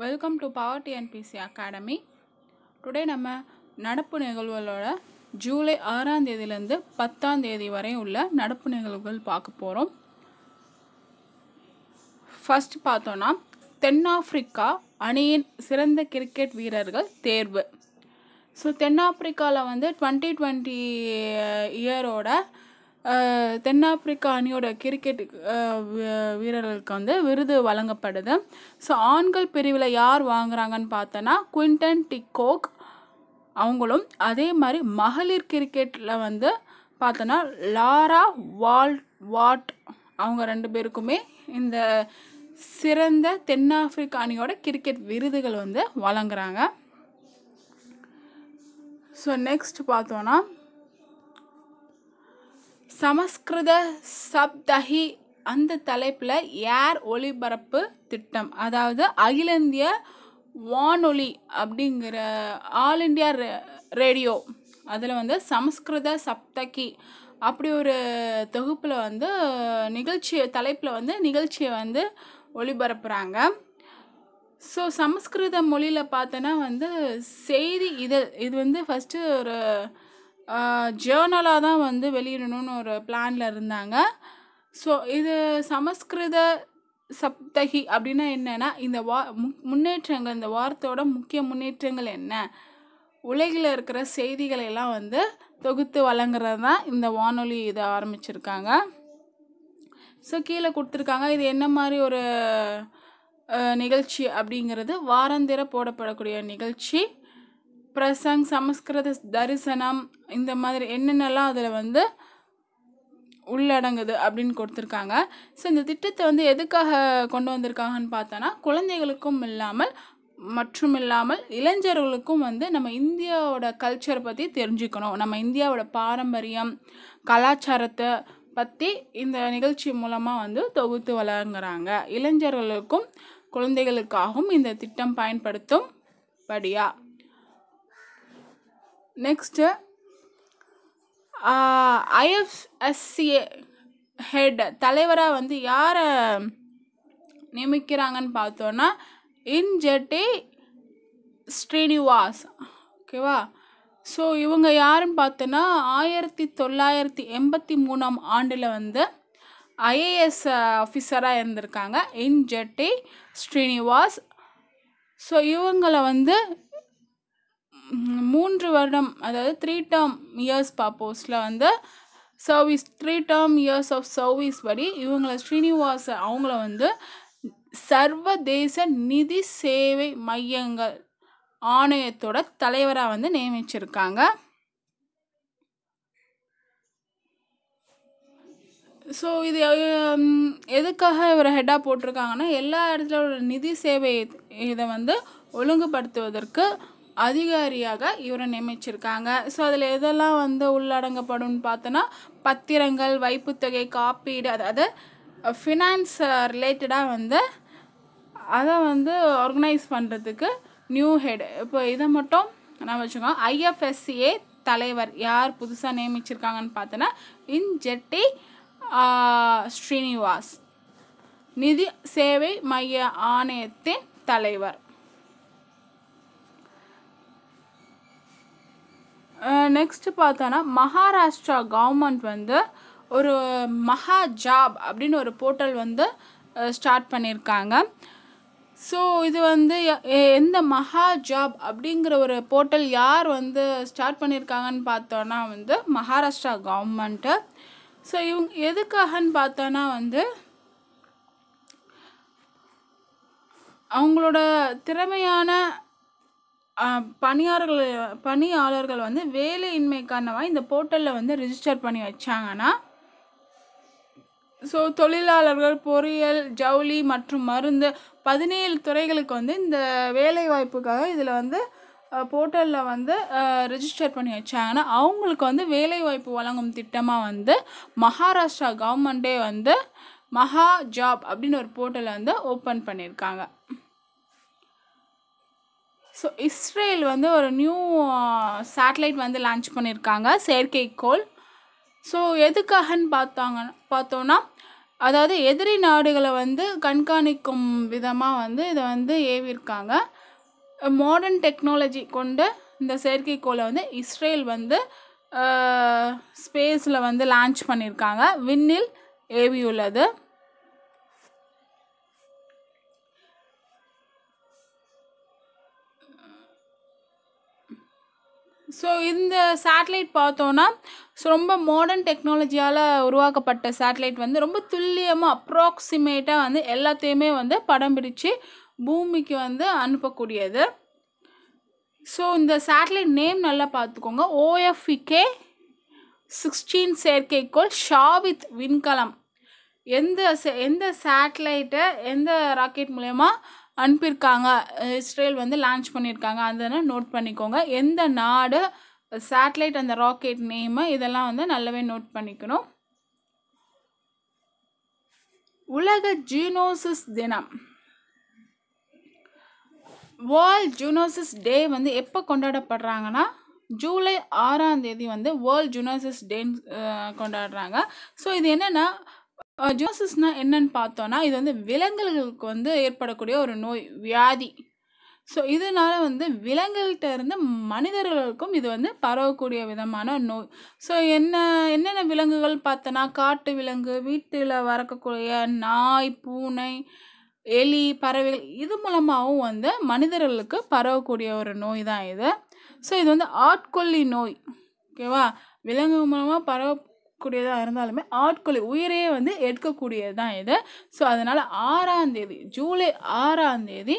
welcome to power TNPSC academy today நம்ம நடப்பு நிகழ்வுகளோட ஜூலை ஆறாம் தேதியிலேருந்து பத்தாம் தேதி வரை உள்ள நடப்பு நிகழ்வுகள் பார்க்க போகிறோம் ஃபஸ்ட் பார்த்தோன்னா தென்னாப்பிரிக்கா அணியின் சிறந்த கிரிக்கெட் வீரர்கள் தேர்வு ஸோ தென்னாப்பிரிக்காவில் வந்து டுவெண்ட்டி டுவெண்ட்டி இயரோட தென்னாப்பிரிக்கா அணியோட கிரிக்கெட் வீரர்களுக்கு வந்து விருது வழங்கப்படுது ஸோ ஆண்கள் பிரிவில் யார் வாங்குறாங்கன்னு பார்த்தோன்னா குவிண்டன் டிகோக் அவங்களும் அதே மாதிரி மகளிர் கிரிக்கெட்டில் வந்து பார்த்தோன்னா லாரா வால் வாட் அவங்க ரெண்டு பேருக்குமே இந்த சிறந்த தென்னாப்பிரிக்கா அணியோட கிரிக்கெட் விருதுகள் வந்து வழங்குறாங்க ஸோ நெக்ஸ்ட் பார்த்தோன்னா சமஸ்கிருத சப்தஹி அந்த தலைப்பில் ஏர் ஒளிபரப்பு திட்டம் அதாவது அகில இந்திய வானொலி அப்படிங்கிற ஆல் இண்டியா ரேடியோ அதில் வந்து சமஸ்கிருத சப்தகி அப்படி ஒரு தொகுப்பில் வந்து நிகழ்ச்சி தலைப்பில் வந்து நிகழ்ச்சியை வந்து ஒளிபரப்புகிறாங்க ஸோ சமஸ்கிருத மொழியில் பார்த்தோன்னா வந்து செய்தி இதழ் இது வந்து ஃபஸ்ட்டு ஒரு ஜேர்னலாக தான் வந்து வெளியிடணும்னு ஒரு பிளானில் இருந்தாங்க ஸோ இது சமஸ்கிருத சப்தகி அப்படின்னா என்னென்னா இந்த வா முன்னேற்றங்கள் இந்த வாரத்தோட முக்கிய முன்னேற்றங்கள் என்ன உலகில் இருக்கிற செய்திகளை எல்லாம் வந்து தொகுத்து வழங்குறது தான் இந்த வானொலி இதை ஆரம்பிச்சிருக்காங்க ஸோ கீழே கொடுத்துருக்காங்க இது என்ன மாதிரி ஒரு நிகழ்ச்சி அப்படிங்கிறது வாரந்திர போடப்படக்கூடிய நிகழ்ச்சி பிரசங் சமஸ்கிருத தரிசனம் இந்த மாதிரி என்னென்னலாம் அதில் வந்து உள்ளடங்குது அப்படின்னு கொடுத்துருக்காங்க ஸோ இந்த திட்டத்தை வந்து எதுக்காக கொண்டு வந்திருக்காங்கன்னு பார்த்தோன்னா குழந்தைகளுக்கும் இல்லாமல் மற்றும் இல்லாமல் இளைஞர்களுக்கும் வந்து நம்ம இந்தியாவோட கல்ச்சர் பற்றி தெரிஞ்சுக்கணும் நம்ம இந்தியாவோட பாரம்பரியம் கலாச்சாரத்தை பற்றி இந்த நிகழ்ச்சி மூலமாக வந்து தொகுத்து வழங்குறாங்க இளைஞர்களுக்கும் குழந்தைகளுக்காகவும் இந்த திட்டம் பயன்படுத்தும் படியா நெக்ஸ்ட்டு ஐஎஃப்எஸ்சிஏ ஹெட் தலைவராக வந்து யாரை நியமிக்கிறாங்கன்னு பார்த்தோன்னா இன்ஜெட்டி ஸ்ரீனிவாஸ் ஓகேவா ஸோ இவங்க யாருன்னு பார்த்தோன்னா ஆயிரத்தி தொள்ளாயிரத்தி எண்பத்தி மூணாம் ஆண்டில் வந்து ஐஏஎஸ் ஆஃபீஸராக இருந்திருக்காங்க இன்ஜெட்டி ஸ்ரீனிவாஸ் ஸோ இவங்களை வந்து மூன்று வருடம் அதாவது த்ரீ டேர்ம் இயர்ஸ் பாப்போஸில் வந்து service three term years of service படி இவங்களை ஸ்ரீனிவாச அவங்கள வந்து சர்வதேச நிதி சேவை மையங்கள் ஆணையத்தோட தலைவராக வந்து நியமிச்சிருக்காங்க ஸோ இது எதுக்காக இவர் ஹெட்டாக போட்டிருக்காங்கன்னா எல்லா இடத்துல ஒரு நிதி சேவை இதை வந்து ஒழுங்குபடுத்துவதற்கு அதிகாரியாக இவரை நியமிச்சிருக்காங்க ஸோ அதில் எதெல்லாம் வந்து உள்ளடங்கப்படும் பார்த்தோன்னா பத்திரங்கள் வைப்புத்தொகை காப்பீடு அதாவது ஃபினான்ஸ் ரிலேட்டடாக வந்து அதை வந்து ஆர்கனைஸ் பண்ணுறதுக்கு நியூ ஹெட் இப்போ இதை மட்டும் நான் வச்சுக்கோங்க ஐஎஃப்எஸ்சிஏ தலைவர் யார் புதுசாக நியமிச்சிருக்காங்கன்னு பார்த்தோன்னா இன்ஜெட்டி ஸ்ரீனிவாஸ் நிதி சேவை மைய ஆணையத்தின் தலைவர் நெக்ஸ்ட்டு பார்த்தோன்னா மகாராஷ்டிரா கவர்மெண்ட் வந்து ஒரு மகா ஜாப் அப்படின்னு ஒரு போர்ட்டல் வந்து ஸ்டார்ட் பண்ணியிருக்காங்க ஸோ இது வந்து எந்த மகா ஜாப் அப்படிங்கிற ஒரு போர்ட்டல் யார் வந்து ஸ்டார்ட் பண்ணியிருக்காங்கன்னு பார்த்தோன்னா வந்து மகாராஷ்டிரா கவர்மெண்ட்டு ஸோ இவங்க எதுக்காகன்னு பார்த்தோன்னா வந்து அவங்களோட திறமையான பணியாளர்கள் பணியாளர்கள் வந்து வேலையின்மை காரணமாக இந்த போர்ட்டலில் வந்து ரிஜிஸ்டர் பண்ணி வச்சாங்கன்னா ஸோ தொழிலாளர்கள் பொறியியல் ஜவுளி மற்றும் மருந்து பதினேழு துறைகளுக்கு வந்து இந்த வேலை வாய்ப்புக்காக இதில் வந்து போர்ட்டலில் வந்து ரிஜிஸ்டர் பண்ணி வச்சாங்கன்னா அவங்களுக்கு வந்து வேலைவாய்ப்பு வழங்கும் திட்டமாக வந்து மகாராஷ்டிரா கவர்மெண்ட்டே வந்து மகா ஜாப் அப்படின்னு ஒரு போர்ட்டலை வந்து ஓப்பன் பண்ணியிருக்காங்க ஸோ இஸ்ரேல் வந்து ஒரு நியூ சேட்டலைட் uh, வந்து லான்ச் பண்ணியிருக்காங்க செயற்கைக்கோள் ஸோ எதுக்காகன்னு பார்த்தாங்க பார்த்தோன்னா அதாவது எதிரி நாடுகளை வந்து கண்காணிக்கும் விதமாக வந்து இதை வந்து ஏவியிருக்காங்க மாடர்ன் டெக்னாலஜி கொண்டு இந்த செயற்கைக்கோளை வந்து இஸ்ரேல் வந்து ஸ்பேஸில் uh, வந்து லான்ச் பண்ணியிருக்காங்க விண்ணில் ஏவியுள்ளது ஸோ இந்த சேட்டலைட் பார்த்தோன்னா ஸோ ரொம்ப மாடர்ன் டெக்னாலஜியால் உருவாக்கப்பட்ட சேட்டலைட் வந்து ரொம்ப துல்லியமாக அப்ராக்சிமேட்டாக வந்து எல்லாத்தையுமே வந்து படம் பிடிச்சு பூமிக்கு வந்து அனுப்பக்கூடியது ஸோ இந்த சேட்டலைட் நேம் நல்லா பார்த்துக்கோங்க ஓஎஃப்இகே சிக்ஸ்டீன் செயற்கைக்கோள் ஷாவித் விண்கலம் எந்த எந்த சேட்டலைட்டை எந்த ராக்கெட் மூலயமா அனுப்பியிருக்காங்க இஸ்ரேல் வந்து லான்ச் பண்ணியிருக்காங்க அதெல்லாம் நோட் பண்ணிக்கோங்க எந்த நாடு சேட்டலைட் அந்த ராக்கெட் நேமு இதெல்லாம் வந்து நல்லாவே நோட் பண்ணிக்கணும் உலக ஜீனோசிஸ் தினம் வேர்ல்ட் ஜூனோசிஸ் டே வந்து எப்போ கொண்டாடப்படுறாங்கன்னா ஜூலை ஆறாம் தேதி வந்து வேர்ல்ட் ஜூனோசிஸ் டேன்னு கொண்டாடுறாங்க ஸோ இது என்னென்னா ஜோசஸ்னால் என்னன்னு பார்த்தோன்னா இது வந்து விலங்குகளுக்கு வந்து ஏற்படக்கூடிய ஒரு நோய் வியாதி ஸோ இதனால் வந்து விலங்குகள்கிட்ட இருந்து மனிதர்களுக்கும் இது வந்து பரவக்கூடிய விதமான நோய் ஸோ என்ன என்னென்ன விலங்குகள் பார்த்தோன்னா காட்டு விலங்கு வீட்டில் வரக்கூடிய நாய் பூனை எலி பறவைகள் இது மூலமாகவும் வந்து மனிதர்களுக்கு பரவக்கூடிய ஒரு நோய் தான் இது ஸோ இது வந்து ஆட்கொல்லி நோய் ஓகேவா விலங்கு மூலமாக பரவ கூடியதாக இருந்தாலுமே ஆட்கொலை உயிரே வந்து எடுக்கக்கூடியது தான் இது ஸோ அதனால் ஆறாம் தேதி ஜூலை ஆறாம் தேதி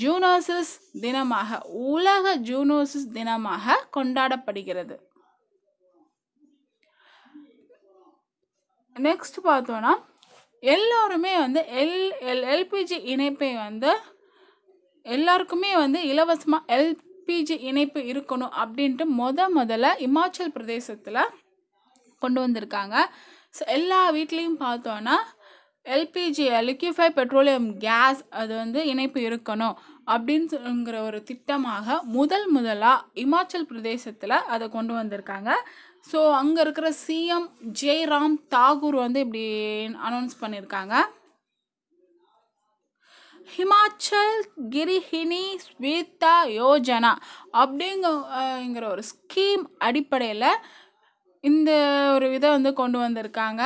ஜூனோசிஸ் தினமாக உலக ஜூனோசிஸ் தினமாக கொண்டாடப்படுகிறது நெக்ஸ்ட் பார்த்தோன்னா எல்லோருமே வந்து எல் எல் எல்பிஜி இணைப்பை வந்து எல்லாருக்குமே வந்து இலவசமாக எல்பிஜி இணைப்பு இருக்கணும் அப்படின்ட்டு முத முதல்ல இமாச்சல் பிரதேசத்தில் கொண்டு வந்திருக்காங்க ஸோ எல்லா வீட்லேயும் பார்த்தோன்னா எல்பிஜி லிக்யூஃபை பெட்ரோலியம் கேஸ் அது வந்து இணைப்பு இருக்கணும் அப்படின்னுங்கிற ஒரு திட்டமாக முதல் முதலாக இமாச்சல் பிரதேசத்தில் அதை கொண்டு வந்திருக்காங்க ஸோ அங்கே இருக்கிற சிஎம் ஜெய்ராம் தாகூர் வந்து இப்படி அனௌன்ஸ் பண்ணியிருக்காங்க ஹிமாச்சல் கிரிஹினி ஸ்வீதா யோஜனா அப்படிங்கிற ஒரு ஸ்கீம் அடிப்படையில் இந்த ஒரு இதை வந்து கொண்டு வந்திருக்காங்க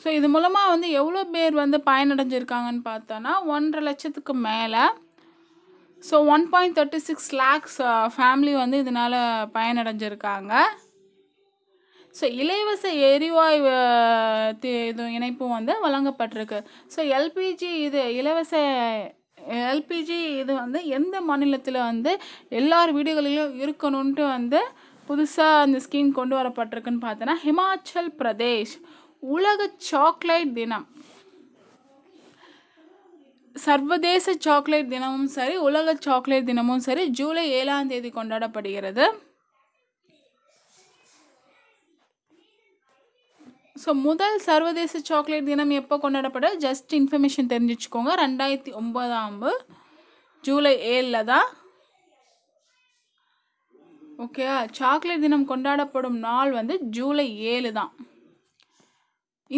ஸோ இது மூலமாக வந்து எவ்வளோ பேர் வந்து பயனடைஞ்சிருக்காங்கன்னு பார்த்தோன்னா ஒன்றரை லட்சத்துக்கு மேலே so one point thirty six lakhs family வந்து இதனால் பயனடைஞ்சிருக்காங்க ஸோ இலவச எரிவாயு இது இணைப்பும் வந்து வழங்கப்பட்டிருக்கு ஸோ எல்பிஜி இது இலவச எல்பிஜி இது வந்து எந்த மாநிலத்தில் வந்து எல்லார் வீடுகளிலும் இருக்கணும்ன்ட்டு வந்து புதுசாக அந்த ஸ்கீம் கொண்டு வரப்பட்டிருக்குன்னு பார்த்தோன்னா ஹிமாச்சல் பிரதேஷ் உலக சாக்லேட் தினம் சர்வதேச சாக்லேட் தினமும் சரி உலக சாக்லேட் தினமும் சரி ஜூலை ஏழாம் தேதி கொண்டாடப்படுகிறது ஸோ முதல் சர்வதேச சாக்லேட் தினம் எப்போ கொண்டாடப்பட ஜஸ்ட் இன்ஃபர்மேஷன் தெரிஞ்சுக்கோங்க ரெண்டாயிரத்தி ஒம்பதாம் ஜூலை ஏழில் தான் ஓகே சாக்லேட் தினம் கொண்டாடப்படும் நாள் வந்து ஜூலை ஏழு தான்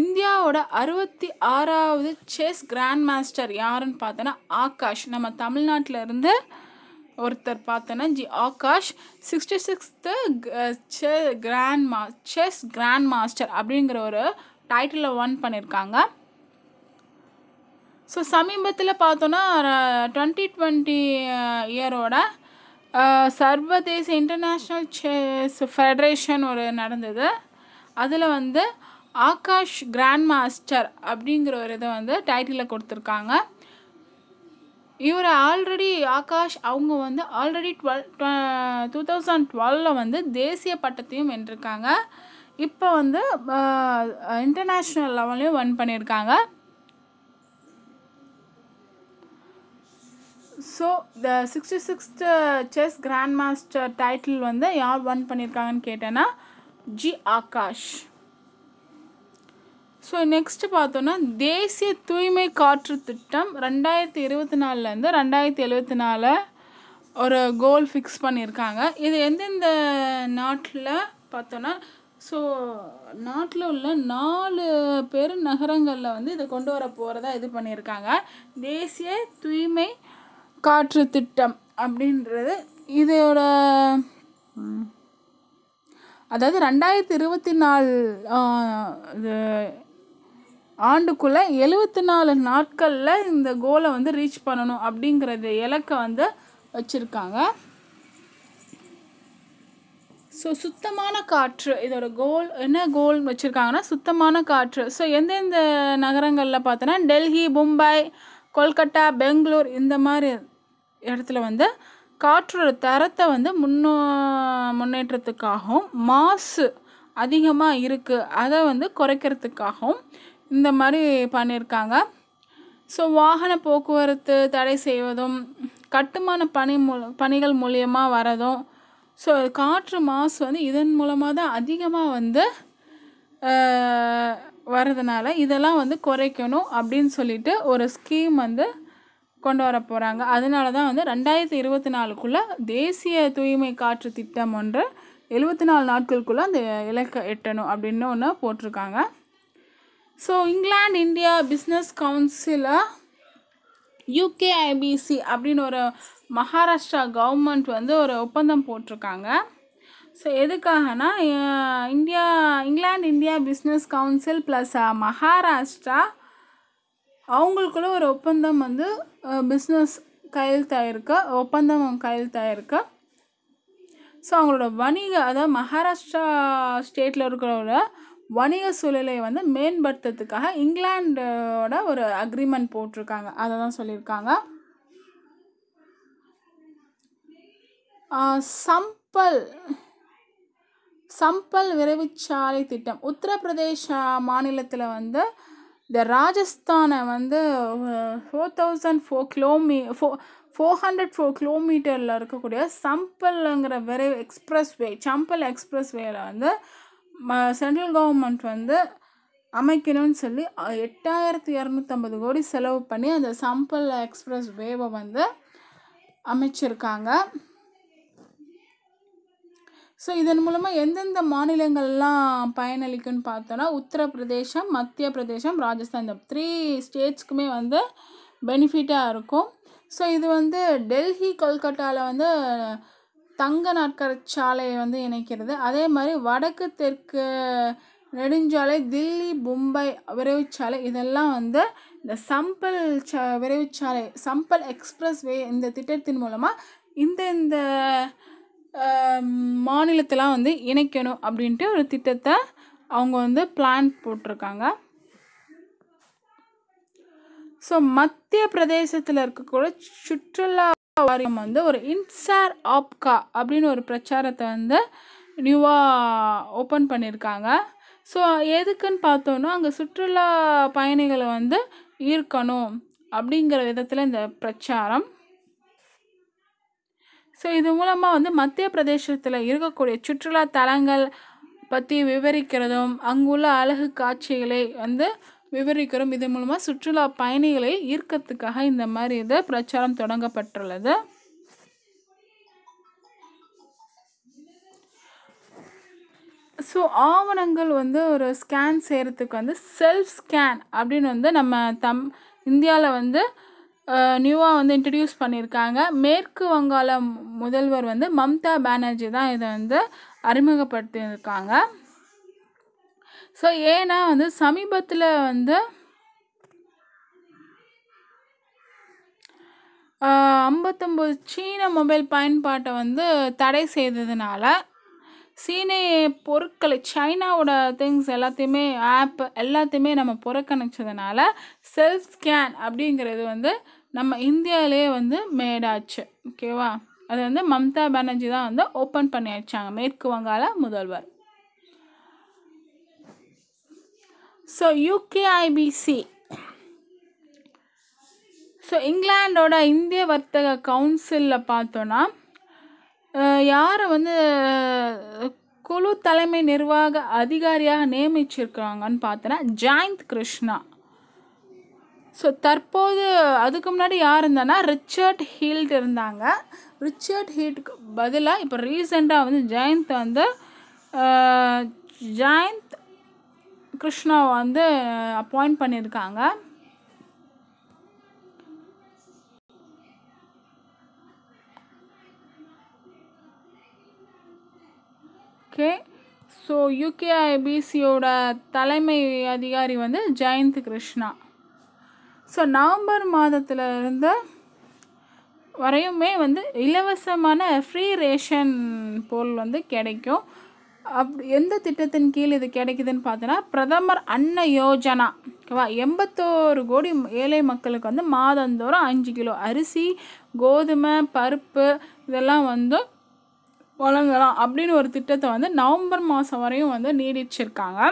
இந்தியாவோட அறுபத்தி ஆறாவது செஸ் கிராண்ட் மாஸ்டர் யாருன்னு பார்த்தோன்னா ஆகாஷ் நம்ம தமிழ்நாட்டில் இருந்து ஒருத்தர் பார்த்தோன்னா ஜி ஆகாஷ் சிக்ஸ்டி சிக்ஸ்த்து செ grandmaster chess grand master அப்படிங்கிற ஒரு டைட்டில் ஒன் பண்ணியிருக்காங்க ஸோ சமீபத்தில் பார்த்தோன்னா டுவெண்ட்டி டுவெண்ட்டி இயரோட சர்வதேச இன்டர்நேஷ்னல் செஸ் ஃபெடரேஷன் ஒரு நடந்தது அதில் வந்து ஆகாஷ் கிராண்ட் மாஸ்டர் அப்படிங்கிற ஒரு இதை வந்து டைட்டிலில் கொடுத்துருக்காங்க இவர் ஆல்ரெடி ஆகாஷ் அவங்க வந்து ஆல்ரெடி டுவெல் டூ தௌசண்ட் டுவெலில் வந்து தேசிய பட்டத்தையும் வென்றிருக்காங்க இப்போ வந்து இன்டர்நேஷ்னல் லெவல்லையும் ஒன் பண்ணியிருக்காங்க so the sixty sixth chess grand master title வந்து யார் ஒன் பண்ணியிருக்காங்கன்னு கேட்டேன்னா ஜி ஆகாஷ் ஸோ நெக்ஸ்ட்டு பார்த்தோன்னா தேசிய தூய்மை காற்று திட்டம் ரெண்டாயிரத்தி இருபத்தி நாலுலேருந்து ரெண்டாயிரத்தி எழுபத்தி நாலு ஒரு கோல் ஃபிக்ஸ் பண்ணியிருக்காங்க இது எந்தெந்த நாட்டில் பார்த்தோன்னா ஸோ நாட்டில் உள்ள நாலு பேர் நகரங்களில் வந்து இதை கொண்டு வர போகிறதா இது பண்ணியிருக்காங்க தேசிய தூய்மை காற்று திட்டம் அப்படின்றது இதோட அதாவது ரெண்டாயிரத்தி இருபத்தி நாலு இது ஆண்டுக்குள்ளே எழுபத்தி நாலு நாட்களில் இந்த கோலை வந்து ரீச் பண்ணணும் அப்படிங்கிறது இலக்கை வந்து வச்சுருக்காங்க ஸோ சுத்தமான காற்று இதோட கோல் என்ன கோல் வச்சுருக்காங்கன்னா சுத்தமான காற்று ஸோ எந்தெந்த நகரங்களில் பார்த்தோன்னா டெல்லி மும்பை கொல்கட்டா பெங்களூர் இந்த மாதிரி இடத்துல வந்து காற்றோட தரத்தை வந்து முன்னோ முன்னேற்றத்துக்காகவும் மாசு அதிகமாக இருக்குது அதை வந்து குறைக்கிறதுக்காகவும் இந்த மாதிரி பண்ணியிருக்காங்க ஸோ வாகன போக்குவரத்து தடை செய்வதும் கட்டுமான பணி மூல பணிகள் மூலியமாக வரதும் ஸோ காற்று மாசு வந்து இதன் மூலமாக தான் அதிகமாக வந்து வர்றதுனால இதெல்லாம் வந்து குறைக்கணும் அப்படின்னு சொல்லிட்டு ஒரு ஸ்கீம் வந்து கொண்டு வர போகிறாங்க அதனால தான் வந்து ரெண்டாயிரத்தி இருபத்தி நாலுக்குள்ளே தேசிய தூய்மை காற்று திட்டம் ஒன்று எழுபத்தி நாலு நாட்களுக்குள்ளே அந்த இலக்கை எட்டணும் அப்படின்னு ஒன்று போட்டிருக்காங்க ஸோ இங்கிலாந்து இந்தியா பிஸ்னஸ் கவுன்சிலை யூகேஐபிசி அப்படின்னு ஒரு மகாராஷ்டிரா கவர்மெண்ட் வந்து ஒரு ஒப்பந்தம் போட்டிருக்காங்க ஸோ எதுக்காகனா இந்தியா இங்கிலாந்து India business council plus Maharashtra அவங்களுக்குள்ள ஒரு ஒப்பந்தம் வந்து பிஸ்னஸ் கையெழுத்தாயிருக்கு ஒப்பந்தம் கையெழுத்தாயிருக்கு ஸோ அவங்களோட வணிக அதாவது மகாராஷ்டிரா ஸ்டேட்டில் இருக்கிறவங்களோட வணிக சூழலை வந்து மேம்படுத்துறதுக்காக இங்கிலாண்டோட ஒரு அக்ரிமெண்ட் போட்டிருக்காங்க அதை தான் சொல்லியிருக்காங்க சம்பல் சம்பல் விரைவுச்சாலை திட்டம் உத்தரப்பிரதேச மாநிலத்தில் வந்து இந்த ராஜஸ்தானை வந்து ஃபோர் தௌசண்ட் ஃபோர் கிலோமீ ஃபோ ஃபோர் ஹண்ட்ரட் ஃபோர் கிலோமீட்டரில் இருக்கக்கூடிய சம்பல்ங்கிற விரைவு எக்ஸ்ப்ரெஸ் வே சம்பல் எக்ஸ்ப்ரெஸ் வேல வந்து ம சென்ட்ரல் கவர்மெண்ட் வந்து அமைக்கணும்னு சொல்லி எட்டாயிரத்தி இரநூத்தம்பது கோடி செலவு பண்ணி அந்த சம்பல் எக்ஸ்பிரஸ் வேவை வந்து அமைச்சிருக்காங்க ஸோ இதன் மூலமாக எந்தெந்த மாநிலங்கள்லாம் பயனளிக்குன்னு பார்த்தோன்னா உத்தரப்பிரதேசம் மத்திய பிரதேசம் ராஜஸ்தான் இந்த த்ரீ ஸ்டேட்ஸ்க்குமே வந்து பெனிஃபிட்டாக இருக்கும் ஸோ இது வந்து டெல்லி கொல்கட்டாவில் வந்து தங்க நாட்கர் சாலையை வந்து இணைக்கிறது அதே மாதிரி வடக்கு தெற்கு நெடுஞ்சாலை தில்லி மும்பை விரைவுச்சாலை இதெல்லாம் வந்து இந்த சம்பல் ச விரைவுச்சாலை சம்பல் எக்ஸ்பிரஸ் வே இந்த திட்டத்தின் மூலமாக இந்த இந்த மாநிலத்தெலாம் வந்து இணைக்கணும் அப்படின்ட்டு ஒரு திட்டத்தை அவங்க வந்து பிளான் போட்டிருக்காங்க ஸோ மத்திய பிரதேசத்தில் இருக்கக்கூட சுற்றுலா வாரியம் வந்து ஒரு இன்சார் ஆப்கா அப்படின்னு ஒரு பிரச்சாரத்தை வந்து நியூவாக ஓப்பன் பண்ணியிருக்காங்க ஸோ எதுக்குன்னு பார்த்தோன்னா அங்கே சுற்றுலா பயணிகளை வந்து ஈர்க்கணும் அப்படிங்கிற விதத்தில் இந்த பிரச்சாரம் ஸோ இது மூலமாக வந்து மத்திய பிரதேசத்தில் இருக்கக்கூடிய சுற்றுலா தலங்கள் பற்றி விவரிக்கிறதும் அங்குள்ள அழகு காட்சிகளை வந்து விவரிக்கிறோம் இதன் மூலமாக சுற்றுலா பயணிகளை ஈர்க்கத்துக்காக இந்த மாதிரி இதை பிரச்சாரம் தொடங்கப்பட்டுள்ளது ஸோ ஆவணங்கள் வந்து ஒரு ஸ்கேன் செய்கிறதுக்கு வந்து செல்ஃப் ஸ்கேன் அப்படின்னு வந்து நம்ம தம் இந்தியாவில் வந்து நியூவாக வந்து இன்ட்ரடியூஸ் பண்ணியிருக்காங்க மேற்கு வங்காள முதல்வர் வந்து மம்தா பானர்ஜி தான் இதை வந்து அறிமுகப்படுத்தியிருக்காங்க ஸோ ஏன்னா வந்து சமீபத்தில் வந்து ஐம்பத்தொம்போது சீன மொபைல் பயன்பாட்டை வந்து தடை செய்ததுனால சீன பொருட்களை சைனாவோட திங்ஸ் எல்லாத்தையுமே ஆப் எல்லாத்தையுமே நம்ம புறக்கணிச்சதுனால செல்ஃப் ஸ்கேன் அப்படிங்கிறது வந்து நம்ம இந்தியாவிலே வந்து மேடாச்சு ஓகேவா அது வந்து மம்தா பானர்ஜி தான் வந்து ஓப்பன் பண்ணி வச்சாங்க மேற்கு வங்காள முதல்வர் ஸோ யூகேஐபிசி ஸோ இங்கிலாண்டோட இந்திய வர்த்தக கவுன்சிலில் பார்த்தோன்னா யாரை வந்து குழு தலைமை நிர்வாக அதிகாரியாக நியமிச்சிருக்காங்கன்னு பார்த்தோன்னா ஜெயந்த் கிருஷ்ணா ஸோ தற்போது அதுக்கு முன்னாடி யார் இருந்தானா ரிச்சர்ட் ஹீல்ட் இருந்தாங்க ரிச்சர்ட் ஹீல்டுக்கு பதிலாக இப்போ ரீசெண்டாக வந்து ஜெயந்த் வந்து ஜெயந்த் கிருஷ்ணாவை வந்து அப்பாயிண்ட் பண்ணியிருக்காங்க ஓகே ஸோ யூகேஐபிசியோட தலைமை அதிகாரி வந்து ஜெயந்த் கிருஷ்ணா ஸோ நவம்பர் மாதத்தில் இருந்து வரையுமே வந்து இலவசமான ஃப்ரீ ரேஷன் பொருள் வந்து கிடைக்கும் அப் எந்த திட்டத்தின் கீழ் இது கிடைக்குதுன்னு பார்த்தோன்னா பிரதமர் அன்ன யோஜனா ஓகேவா எண்பத்தோரு கோடி ஏழை மக்களுக்கு வந்து மாதந்தோறும் அஞ்சு கிலோ அரிசி கோதுமை பருப்பு இதெல்லாம் வந்து வழங்கலாம் அப்படின்னு ஒரு திட்டத்தை வந்து நவம்பர் மாதம் வரையும் வந்து நீடிச்சிருக்காங்க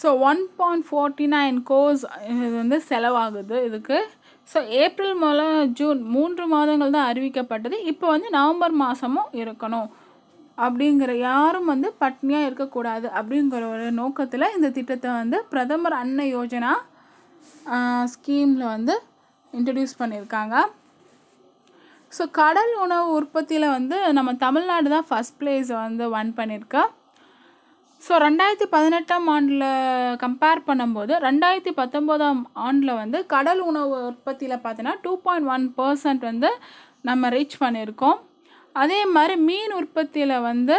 so one point forty nine crores இது வந்து செலவாகுது இதுக்கு ஸோ ஏப்ரல் மூலம் ஜூன் மூன்று மாதங்கள் தான் அறிவிக்கப்பட்டது இப்போ வந்து நவம்பர் மாதமும் இருக்கணும் அப்படிங்கிற யாரும் வந்து பட்னியாக இருக்கக்கூடாது அப்படிங்கிற ஒரு நோக்கத்தில் இந்த திட்டத்தை வந்து பிரதமர் அன்ன யோஜனா ஸ்கீமில் வந்து இன்ட்ரடியூஸ் பண்ணியிருக்காங்க ஸோ கடல் உணவு உற்பத்தியில் வந்து நம்ம தமிழ்நாடு தான் ஃபஸ்ட் பிளேஸ் வந்து ஒன் பண்ணியிருக்கா ஸோ ரெண்டாயிரத்தி பதினெட்டாம் ஆண்டில் கம்பேர் பண்ணும்போது ரெண்டாயிரத்தி பத்தொம்போதாம் ஆண்டில் வந்து கடல் உணவு உற்பத்தியில் பார்த்தீங்கன்னா டூ பாயிண்ட் ஒன் பர்சன்ட் வந்து நம்ம ரீச் பண்ணியிருக்கோம் அதே மாதிரி மீன் உற்பத்தியில் வந்து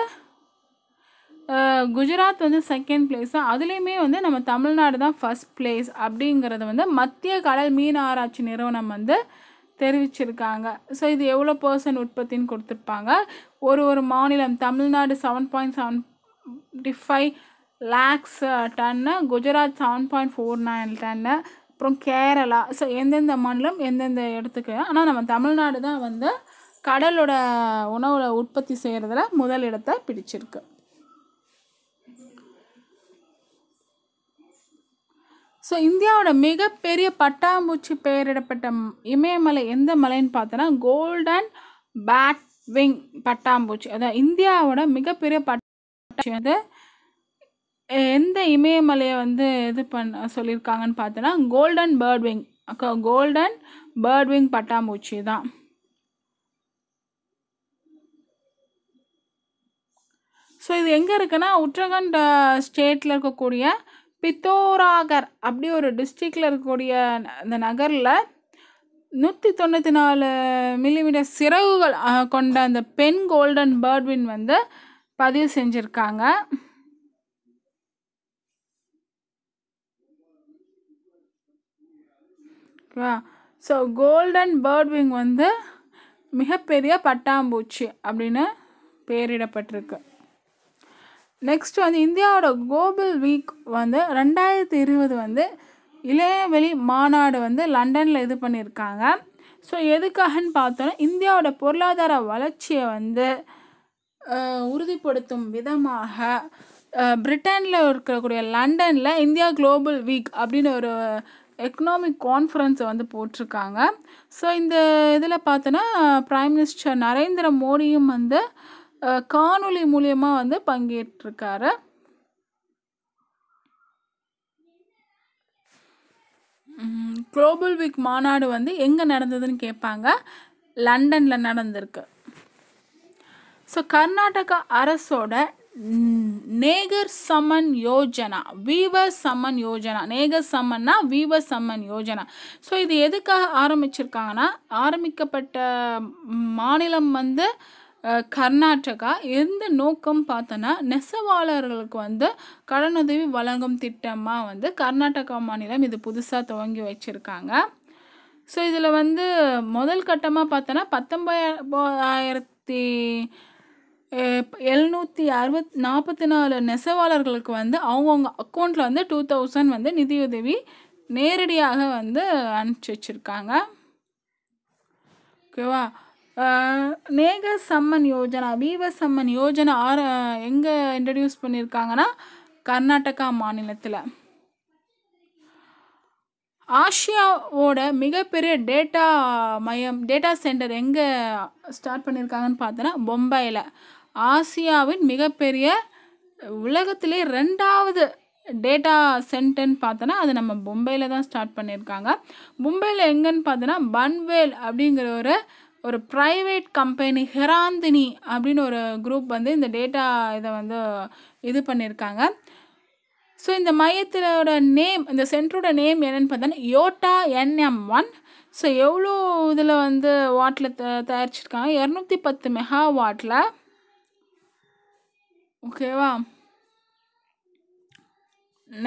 குஜராத் வந்து செகண்ட் பிளேஸு அதுலேயுமே வந்து நம்ம தமிழ்நாடு தான் ஃபஸ்ட் பிளேஸ் அப்படிங்கிறது வந்து மத்திய கடல் மீன் ஆராய்ச்சி நிறுவனம் வந்து தெரிவிச்சிருக்காங்க ஸோ இது எவ்வளோ பர்சன்ட் உற்பத்தின்னு கொடுத்துருப்பாங்க ஒரு ஒரு மாநிலம் Tamil Nadu seven point seventy five lakhs டன்னு Gujarat seven point four nine டன்னு அப்புறம் கேரளா ஸோ எந்தெந்த மாநிலம் எந்தெந்த இடத்துக்கு ஆனால் நம்ம தமிழ்நாடு தான் வந்து கடலோட உணவுல உற்பத்தி செய்கிறதுல முதல் இடத்தை பிடிச்சிருக்கு ஸோ இந்தியாவோட மிகப்பெரிய பட்டாம்பூச்சி பெயரிடப்பட்ட இமயமலை எந்த மலைன்னு பார்த்தோன்னா கோல்டன் பேட் விங் பட்டாம்பூச்சி அதான் இந்தியாவோட மிகப்பெரிய பட்டாம்பூச்சி வந்து எந்த இமயமலையை வந்து இது பண்ண சொல்லியிருக்காங்கன்னு பார்த்தோன்னா golden bird wing golden bird wing பட்டாம்பூச்சி தான் ஸோ இது எங்கே இருக்குன்னா உத்தரகண்ட் ஸ்டேட்டில் இருக்கக்கூடிய பித்தோராகர் அப்படி ஒரு டிஸ்ட்ரிக்டில் இருக்கக்கூடிய அந்த நகரில் நூற்றி தொண்ணூற்றி நாலு மில்லிமீட்டர் சிறகுகள் கொண்ட அந்த பெண் கோல்டன் பேர்ட்வின் வந்து பதிவு செஞ்சுருக்காங்க ஸோ கோல்டன் பேர்ட்விங் வந்து மிகப்பெரிய பட்டாம்பூச்சி அப்படின்னு பேரிடப்பட்டிருக்கு நெக்ஸ்ட் வந்து இந்தியாவோட குளோபல் வீக் வந்து ரெண்டாயிரத்தி இருபது வந்து இளையவெளி மாநாடு வந்து லண்டனில் இது பண்ணியிருக்காங்க ஸோ எதுக்காகன்னு பார்த்தோன்னா இந்தியாவோட பொருளாதார வளர்ச்சியை வந்து உறுதிப்படுத்தும் விதமாக பிரிட்டனில் இருக்கக்கூடிய லண்டனில் இந்தியா குளோபல் வீக் அப்படின்னு ஒரு எக்கனாமிக் கான்ஃபரன்ஸை வந்து போட்டிருக்காங்க ஸோ இந்த இதில் பார்த்தோன்னா ப்ரைம் மினிஸ்டர் நரேந்திர மோடியும் வந்து காணொலி மூலியமாக வந்து பங்கேற்றிருக்காரு குளோபல் வீக் மாநாடு வந்து எங்கே நடந்ததுன்னு கேட்பாங்க லண்டனில் நடந்திருக்கு ஸோ கர்நாடகா அரசோட நேகர் சம்மன் யோஜனா வீவ சம்மன் யோஜனா நேகர் சம்மன்னா வீவ சம்மன் யோஜனா ஸோ இது எதுக்காக ஆரம்பிச்சிருக்காங்கன்னா ஆரம்பிக்கப்பட்ட மாநிலம் வந்து கர்நாடகா எந்த நோக்கம் பார்த்தோன்னா நெசவாளர்களுக்கு வந்து கடனுதவி வழங்கும் திட்டமாக வந்து கர்நாடகா மாநிலம் இது புதுசாக துவங்கி வச்சுருக்காங்க ஸோ இதில் வந்து முதல் கட்டமாக பார்த்தோன்னா பத்தொம்பதாயிரத்தி எழுநூற்றி அறுபத் நாற்பத்தி நாலு நெசவாளர்களுக்கு வந்து அவங்கவுங்க அக்கௌண்ட்டில் வந்து டூ தௌசண்ட் வந்து நிதியுதவி நேரடியாக வந்து அனுப்பிச்சி வச்சுருக்காங்க ஓகேவா நேக சம்மன் யோஜனா வீவ சம்மன் யோஜனா ஆர எங்கே இன்ட்ரடியூஸ் பண்ணியிருக்காங்கன்னா கர்நாடகா மாநிலத்தில் ஆசியாவோட மிகப்பெரிய டேட்டா மையம் டேட்டா சென்டர் எங்கே ஸ்டார்ட் பண்ணியிருக்காங்கன்னு பார்த்தோன்னா பொம்பாயில் ஆசியாவின் மிகப்பெரிய உலகத்திலே ரெண்டாவது டேட்டா சென்டர்னு பார்த்தோன்னா அது நம்ம பொம்பையில் தான் ஸ்டார்ட் பண்ணியிருக்காங்க மும்பையில் எங்கேன்னு பார்த்தோன்னா பன்வேல் அப்படிங்கிற ஒரு ஒரு ப்ரைவேட் கம்பெனி ஹெராந்தினி அப்படின்னு ஒரு குரூப் வந்து இந்த டேட்டா இதை வந்து இது பண்ணியிருக்காங்க ஸோ இந்த மையத்திலோட நேம் இந்த சென்டரோட நேம் என்னென்னு பார்த்தோன்னா யோட்டா என்எம் ஒன் ஸோ எவ்வளோ இதில் வந்து வாட்டில் த தயாரிச்சிருக்காங்க இரநூத்தி பத்து மெகா வாட்டில் ஓகேவா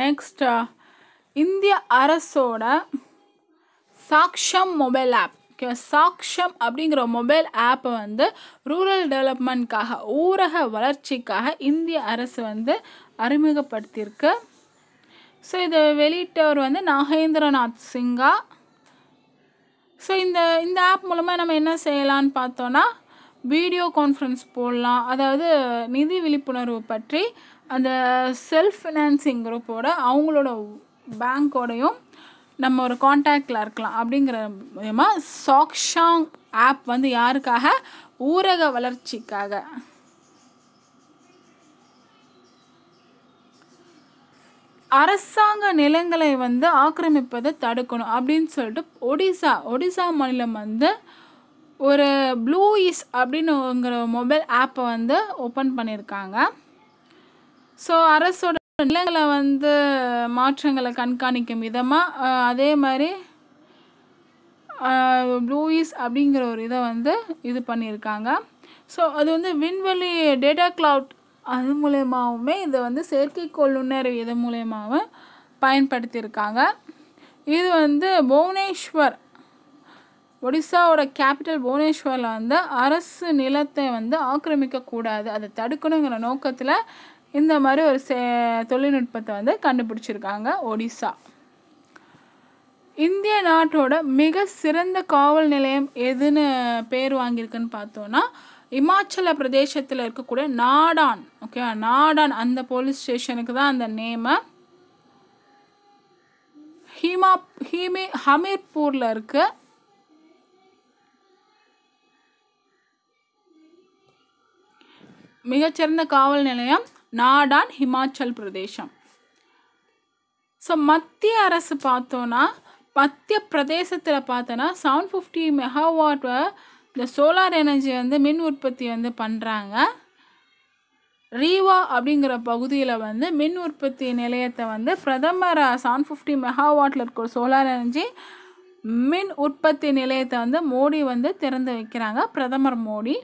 நெக்ஸ்ட் இந்திய அரசோட Saksham mobile app okay Saksham அப்படிங்கிற மொபைல் ஆப்பை வந்து ரூரல் டெவலப்மெண்ட்காக ஊரக வளர்ச்சிக்காக இந்திய அரசு வந்து அறிமுகப்படுத்தியிருக்கு ஸோ இதை வெளியிட்டவர் வந்து நாகேந்திரநாத் சிங்கா ஸோ இந்த இந்த ஆப் மூலமாக நம்ம என்ன செய்யலான்னு பார்த்தோன்னா வீடியோ கான்ஃபரன்ஸ் போடலாம் அதாவது நிதி விழிப்புணர்வு பற்றி அந்த செல்ஃப் ஃபினான்சிங் குரூப்போட அவங்களோட பேங்க்கோடையும் நம்ம ஒரு காண்டாக்டில் இருக்கலாம் அப்படிங்கிற மூலயமா சாக்ஷாங் ஆப் வந்து யாருக்காக ஊரக வளர்ச்சிக்காக அரசாங்க நிலங்களை வந்து ஆக்கிரமிப்பதை தடுக்கணும் அப்படின்னு சொல்லிட்டு ஒடிசா ஒடிசா மாநிலம் வந்து ஒரு ப்ளூஇஸ் அப்படின்னுங்கிற மொபைல் ஆப்பை வந்து ஓப்பன் பண்ணியிருக்காங்க ஸோ அரசோட நிலங்களை வந்து மாற்றங்களை கண்காணிக்கும் விதமாக அதே மாதிரி ப்ளூயிஸ் அப்படிங்கிற ஒரு இதை வந்து இது பண்ணியிருக்காங்க ஸோ அது வந்து விண்வெளி டேட்டா கிளவுட் அது மூலயமாவுமே இதை வந்து செயற்கைக்கோள் நுண்ணறிவு இது மூலயமாகவும் பயன்படுத்தியிருக்காங்க இது வந்து புவனேஸ்வர் ஒடிசாவோட கேபிட்டல் புவனேஸ்வரில் வந்து அரசு நிலத்தை வந்து ஆக்கிரமிக்கக்கூடாது அதை தடுக்கணுங்கிற நோக்கத்தில் இந்த மாதிரி ஒரு சே தொழில்நுட்பத்தை வந்து கண்டுபிடிச்சிருக்காங்க ஒடிசா இந்திய நாட்டோட மிக சிறந்த காவல் நிலையம் எதுன்னு பேர் வாங்கியிருக்குன்னு பார்த்தோன்னா இமாச்சல பிரதேசத்தில் இருக்கக்கூடிய நாடான் ஓகேவா நாடான் அந்த போலீஸ் ஸ்டேஷனுக்கு தான் அந்த நேமை ஹீமா ஹீமி ஹமீர்பூரில் இருக்கு மிகச்சிறந்த காவல் நிலையம் நாடான் ஹிமாச்சல் பிரதேசம் ஸோ மத்திய அரசு பார்த்தோன்னா மத்திய பிரதேசத்தில் பார்த்தோன்னா செவன் ஃபிஃப்டி மெகாவாட் இந்த சோலார் எனர்ஜி வந்து மின் உற்பத்தி வந்து பண்ணுறாங்க ரீவா அப்படிங்கிற பகுதியில் வந்து மின் உற்பத்தி நிலையத்தை வந்து பிரதமர் செவன் ஃபிஃப்டி மெகாவாட்டில் இருக்கிற சோலார் எனர்ஜி மின் உற்பத்தி நிலையத்தை வந்து மோடி வந்து திறந்து வைக்கிறாங்க பிரதமர் மோடி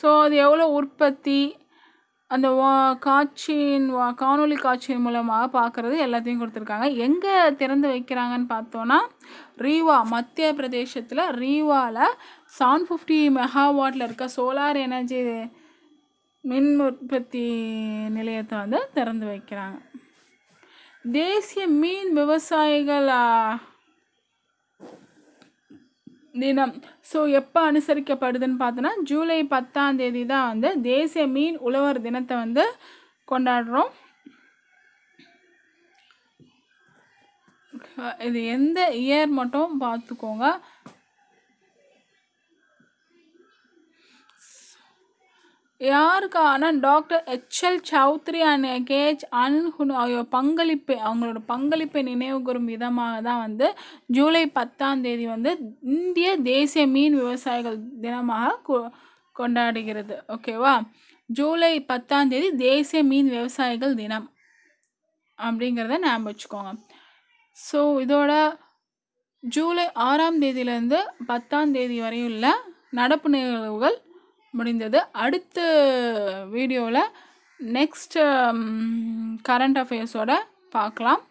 ஸோ அது எவ்வளோ உற்பத்தி அந்த வா காட்சியின் வா காணொலி காட்சியின் மூலமாக பார்க்குறது எல்லாத்தையும் கொடுத்துருக்காங்க எங்கே திறந்து வைக்கிறாங்கன்னு பார்த்தோன்னா ரீவா மத்திய பிரதேசத்தில் ரீவாவில் செவன் ஃபிஃப்டி மெகாவாட்டில் இருக்க சோலார் எனர்ஜி மின் உற்பத்தி நிலையத்தை வந்து திறந்து வைக்கிறாங்க தேசிய மீன் விவசாயிகள் தினம் ஸோ எப்போ அனுசரிக்கப்படுதுன்னு பார்த்தோன்னா ஜூலை பத்தாம் தேதி தான் வந்து தேசிய மீன் உழவர் தினத்தை வந்து கொண்டாடுறோம் இது எந்த இயர் மட்டும் பார்த்துக்கோங்க யாருக்கு ஆனால் doctor H L Chaudhary and K H அனந்த்குன் அவங்க பங்களிப்பு அவங்களோட பங்களிப்பை நினைவுகூறும் விதமாக தான் வந்து ஜூலை பத்தாம் தேதி வந்து இந்திய தேசிய மீன் விவசாயிகள் தினமாக கொண்டாடுகிறது ஓகேவா ஜூலை பத்தாம் தேதி தேசிய மீன் விவசாயிகள் தினம் அப்படிங்கிறத நாம் வச்சுக்கோங்க ஸோ இதோட ஜூலை ஆறாம் தேதியிலேருந்து பத்தாம் தேதி வரையுள்ள நடப்பு நிகழ்வுகள் முடிந்தது அடுத்த வீடியோவில் நெக்ஸ்ட் கரண்ட் அஃபேர்ஸோட பார்க்கலாம்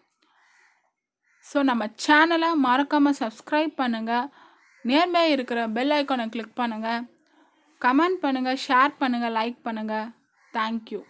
ஸோ நம்ம சேனலை மறக்காமல் சப்ஸ்கிரைப் பண்ணுங்கள் நியர்பை இருக்கிற பெல் ஐக்கானை கிளிக் பண்ணுங்கள் கமெண்ட் பண்ணுங்கள் ஷேர் பண்ணுங்கள் லைக் பண்ணுங்கள் தேங்க்யூ